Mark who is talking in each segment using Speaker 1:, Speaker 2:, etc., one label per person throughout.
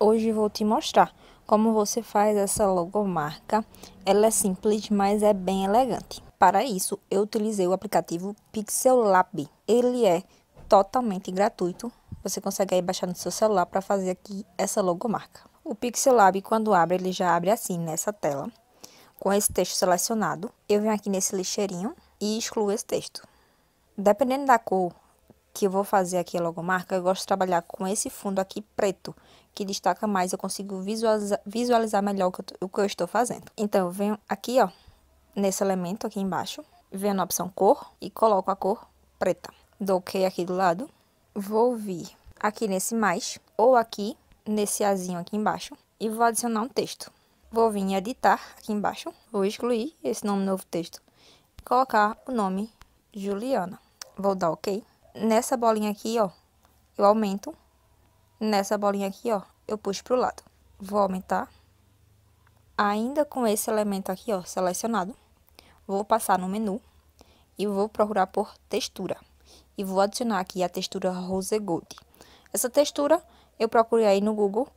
Speaker 1: Hoje vou te mostrar como você faz essa logomarca. Ela é simples, mas é bem elegante. Para isso, eu utilizei o aplicativo Pixel Lab. Ele é totalmente gratuito. Você consegue aí baixar no seu celular para fazer aqui essa logomarca. O Pixel Lab, quando abre, ele já abre assim nessa tela, com esse texto selecionado. Eu venho aqui nesse lixeirinho e excluo esse texto. Dependendo da cor que eu vou fazer aqui a logomarca, eu gosto de trabalhar com esse fundo aqui preto, que destaca mais, eu consigo visualizar, visualizar melhor o que, eu, o que eu estou fazendo. Então, eu venho aqui, ó, nesse elemento aqui embaixo, venho na opção cor e coloco a cor preta. Dou OK aqui do lado. Vou vir aqui nesse mais ou aqui nesse azinho aqui embaixo e vou adicionar um texto. Vou vir em editar aqui embaixo, vou excluir esse nome novo texto e colocar o nome Juliana. Vou dar OK. Nessa bolinha aqui, ó, eu aumento Nessa bolinha aqui, ó, eu puxo pro lado. Vou aumentar. Ainda com esse elemento aqui, ó, selecionado, vou passar no menu e vou procurar por textura. E vou adicionar aqui a textura Rose Gold. Essa textura eu procurei aí no Google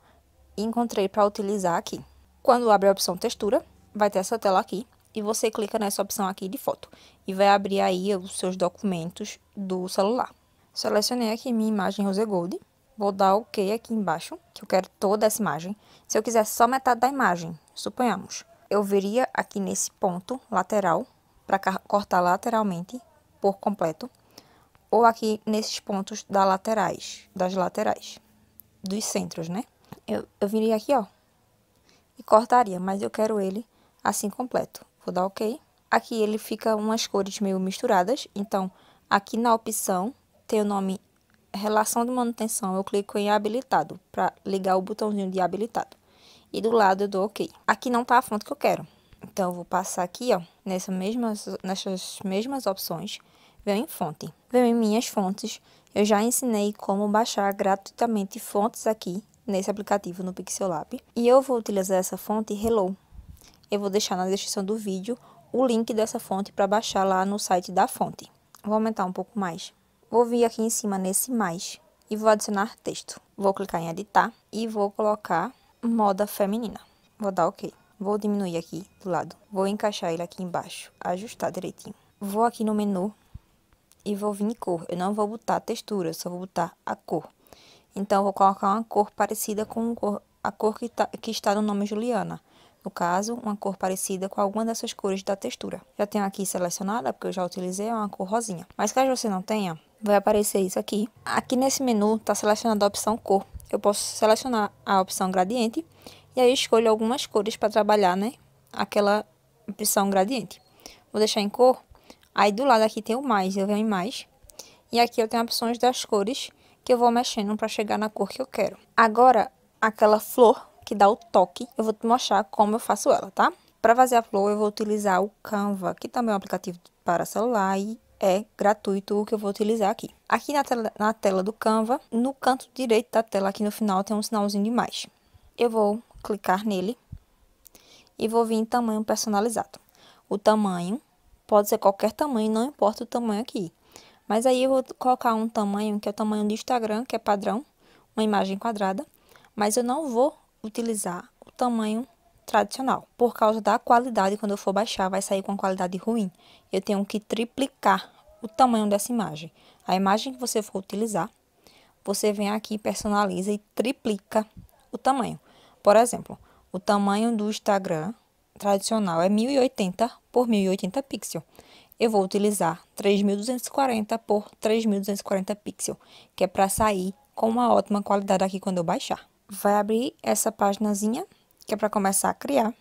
Speaker 1: e encontrei para utilizar aqui. Quando abre a opção textura, vai ter essa tela aqui e você clica nessa opção aqui de foto e vai abrir aí os seus documentos do celular. Selecionei aqui minha imagem Rose Gold Vou dar OK aqui embaixo, que eu quero toda essa imagem. Se eu quiser só metade da imagem, suponhamos. Eu viria aqui nesse ponto lateral, para cortar lateralmente, por completo. Ou aqui nesses pontos da laterais, das laterais, dos centros, né? Eu, eu viria aqui, ó, e cortaria, mas eu quero ele assim completo. Vou dar OK. Aqui ele fica umas cores meio misturadas, então aqui na opção tem o nome relação de manutenção, eu clico em habilitado para ligar o botãozinho de habilitado. E do lado eu dou OK. Aqui não está a fonte que eu quero. Então eu vou passar aqui, ó, nessa mesmas, nessas mesmas opções, vem em fonte. Vem em minhas fontes. Eu já ensinei como baixar gratuitamente fontes aqui nesse aplicativo no Pixel Lab. E eu vou utilizar essa fonte Hello. Eu vou deixar na descrição do vídeo o link dessa fonte para baixar lá no site da fonte. Vou aumentar um pouco mais. Vou vir aqui em cima nesse mais e vou adicionar texto. Vou clicar em editar e vou colocar moda feminina. Vou dar OK. Vou diminuir aqui do lado. Vou encaixar ele aqui embaixo, ajustar direitinho. Vou aqui no menu e vou vir em cor. Eu não vou botar textura, só vou botar a cor. Então, vou colocar uma cor parecida com a cor que, tá, que está no nome Juliana. No caso, uma cor parecida com alguma dessas cores da textura. Já tenho aqui selecionada, porque eu já utilizei uma cor rosinha. Mas caso você não tenha, vai aparecer isso aqui. Aqui nesse menu está selecionada a opção cor. Eu posso selecionar a opção gradiente e aí escolho algumas cores para trabalhar, né? Aquela opção gradiente. Vou deixar em cor. Aí do lado aqui tem o mais, eu venho em mais. E aqui eu tenho opções das cores que eu vou mexendo para chegar na cor que eu quero. Agora, aquela flor que dá o toque, eu vou te mostrar como eu faço ela, tá? Para fazer a flor, eu vou utilizar o Canva, que também é um aplicativo para celular e é gratuito o que eu vou utilizar aqui. Aqui na tela, na tela do Canva, no canto direito da tela, aqui no final, tem um sinalzinho de mais. Eu vou clicar nele e vou vir em tamanho personalizado. O tamanho pode ser qualquer tamanho, não importa o tamanho aqui. Mas aí eu vou colocar um tamanho que é o tamanho do Instagram, que é padrão, uma imagem quadrada. Mas eu não vou utilizar o tamanho tradicional. Por causa da qualidade, quando eu for baixar, vai sair com qualidade ruim. Eu tenho que triplicar o tamanho dessa imagem. A imagem que você for utilizar, você vem aqui, personaliza e triplica o tamanho. Por exemplo, o tamanho do Instagram tradicional é 1080 por 1080 pixels. Eu vou utilizar 3240 por 3240 pixels, que é para sair com uma ótima qualidade aqui quando eu baixar. Vai abrir essa paginazinha que é para começar a criar,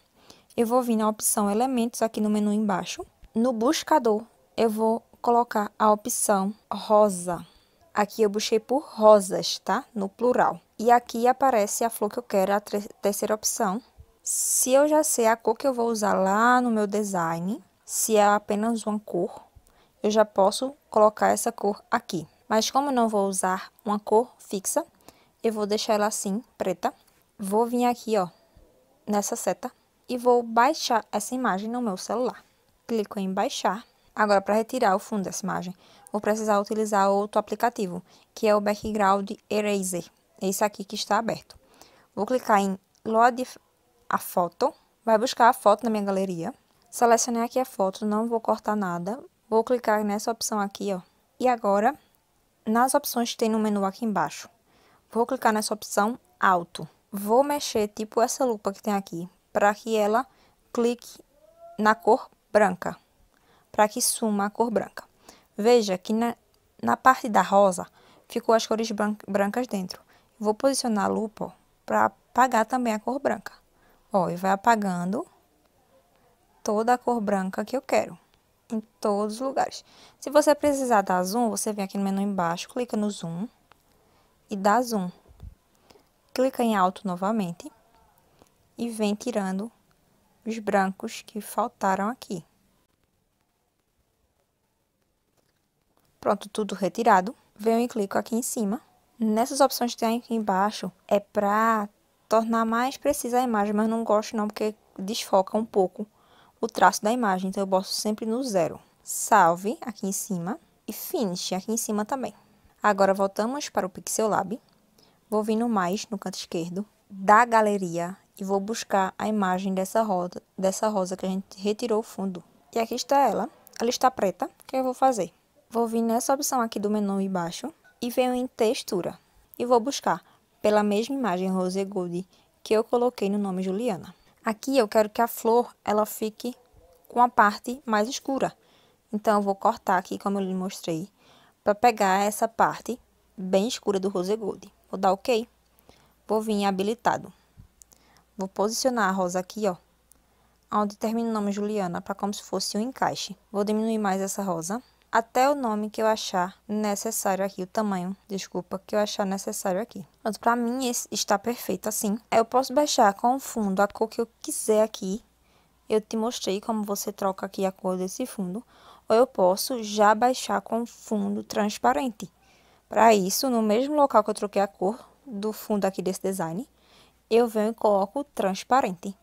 Speaker 1: eu vou vir na opção Elementos aqui no menu embaixo. No buscador, eu vou colocar a opção rosa. Aqui eu busquei por rosas, tá? No plural. E aqui aparece a flor que eu quero, a terceira opção. Se eu já sei a cor que eu vou usar lá no meu design, se é apenas uma cor, eu já posso colocar essa cor aqui. Mas como eu não vou usar uma cor fixa, eu vou deixar ela assim, preta. Vou vir aqui, ó, nessa seta e vou baixar essa imagem no meu celular. Clico em baixar. Agora, para retirar o fundo dessa imagem, vou precisar utilizar outro aplicativo, que é o Background Eraser. É esse aqui que está aberto. Vou clicar em Load a foto. Vai buscar a foto na minha galeria. Selecionei aqui a foto, não vou cortar nada. Vou clicar nessa opção aqui, ó. E agora, nas opções que tem no menu aqui embaixo, vou clicar nessa opção Alto vou mexer tipo essa lupa que tem aqui, para que ela clique na cor branca, para que suma a cor branca. Veja que na, na parte da rosa ficou as cores brancas dentro. Vou posicionar a lupa para apagar também a cor branca. Ó, e vai apagando toda a cor branca que eu quero, em todos os lugares. Se você precisar dar zoom, você vem aqui no menu embaixo, clica no zoom e dá zoom clica em alto novamente e vem tirando os brancos que faltaram aqui. Pronto, tudo retirado. Venho e clico aqui em cima. Nessas opções que tem aqui embaixo é para tornar mais precisa a imagem, mas não gosto não porque desfoca um pouco o traço da imagem, então eu boto sempre no zero. Salve aqui em cima e Finish aqui em cima também. Agora voltamos para o Pixel Lab Vou vir no mais, no canto esquerdo, da galeria e vou buscar a imagem dessa rosa, dessa rosa que a gente retirou o fundo. E aqui está ela. Ela está preta. O que eu vou fazer? Vou vir nessa opção aqui do menu embaixo e venho em textura. E vou buscar pela mesma imagem Rose Gold que eu coloquei no nome Juliana. Aqui eu quero que a flor ela fique com a parte mais escura. Então, eu vou cortar aqui, como eu lhe mostrei, para pegar essa parte bem escura do Rose Gold. Vou dar OK. Vou vir em habilitado. Vou posicionar a rosa aqui, ó. Onde termina o nome Juliana, para como se fosse um encaixe. Vou diminuir mais essa rosa. Até o nome que eu achar necessário aqui, o tamanho, desculpa, que eu achar necessário aqui. Pronto, pra mim esse está perfeito assim. Eu posso baixar com o fundo a cor que eu quiser aqui. Eu te mostrei como você troca aqui a cor desse fundo. Ou eu posso já baixar com fundo transparente. Para isso, no mesmo local que eu troquei a cor do fundo aqui desse design, eu venho e coloco transparente.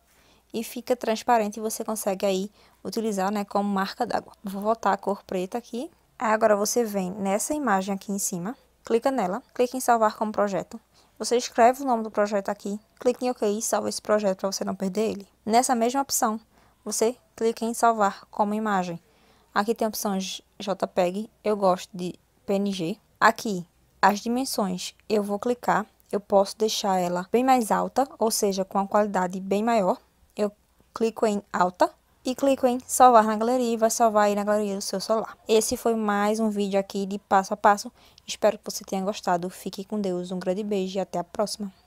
Speaker 1: E fica transparente e você consegue aí utilizar, né, como marca d'água. Vou voltar a cor preta aqui. Agora, você vem nessa imagem aqui em cima, clica nela, clica em salvar como projeto. Você escreve o nome do projeto aqui, clica em OK e salva esse projeto para você não perder ele. Nessa mesma opção, você clica em salvar como imagem. Aqui tem opções JPEG, eu gosto de PNG, Aqui, as dimensões, eu vou clicar, eu posso deixar ela bem mais alta, ou seja, com a qualidade bem maior. Eu clico em alta e clico em salvar na galeria e vai salvar aí na galeria do seu celular. Esse foi mais um vídeo aqui de passo a passo. Espero que você tenha gostado. Fique com Deus, um grande beijo e até a próxima.